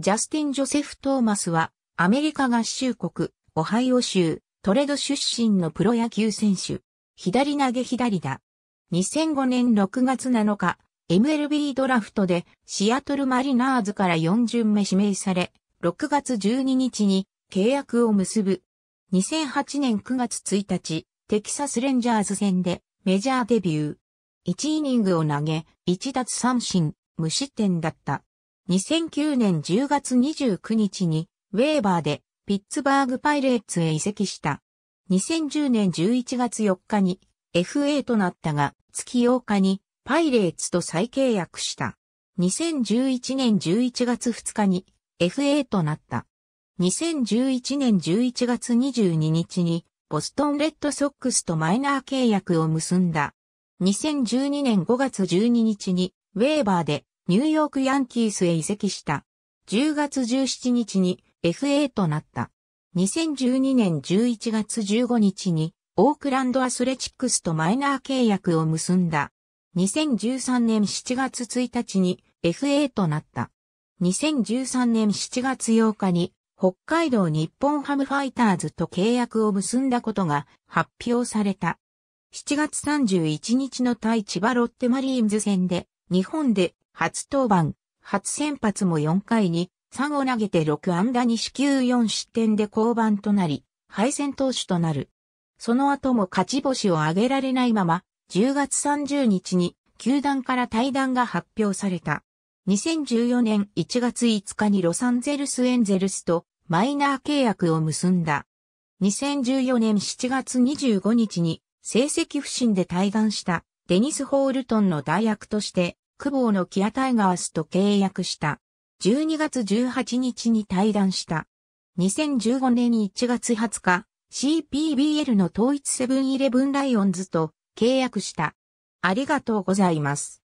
ジャスティン・ジョセフ・トーマスは、アメリカ合衆国、オハイオ州、トレド出身のプロ野球選手。左投げ左打。2005年6月7日、MLB ドラフトでシアトルマリナーズから4巡目指名され、6月12日に契約を結ぶ。2008年9月1日、テキサスレンジャーズ戦でメジャーデビュー。1イニングを投げ、1奪三振、無失点だった。2009年10月29日にウェーバーでピッツバーグパイレーツへ移籍した。2010年11月4日に FA となったが月8日にパイレーツと再契約した。2011年11月2日に FA となった。2011年11月22日にボストンレッドソックスとマイナー契約を結んだ。2012年5月12日にウェーバーでニューヨークヤンキースへ移籍した。10月17日に FA となった。2012年11月15日にオークランドアスレチックスとマイナー契約を結んだ。2013年7月1日に FA となった。2013年7月8日に北海道日本ハムファイターズと契約を結んだことが発表された。7月31日の対千葉ロッテマリーンズ戦で日本で初登板、初先発も4回に3を投げて6安打に四球4失点で降板となり、敗戦投手となる。その後も勝ち星を挙げられないまま、10月30日に球団から退団が発表された。2014年1月5日にロサンゼルスエンゼルスとマイナー契約を結んだ。2014年7月25日に成績不振で退団したデニス・ホールトンの代役として久保のキアタイガースと契約した。12月18日に退団した。2015年1月20日、CPBL の統一セブンイレブンライオンズと契約した。ありがとうございます。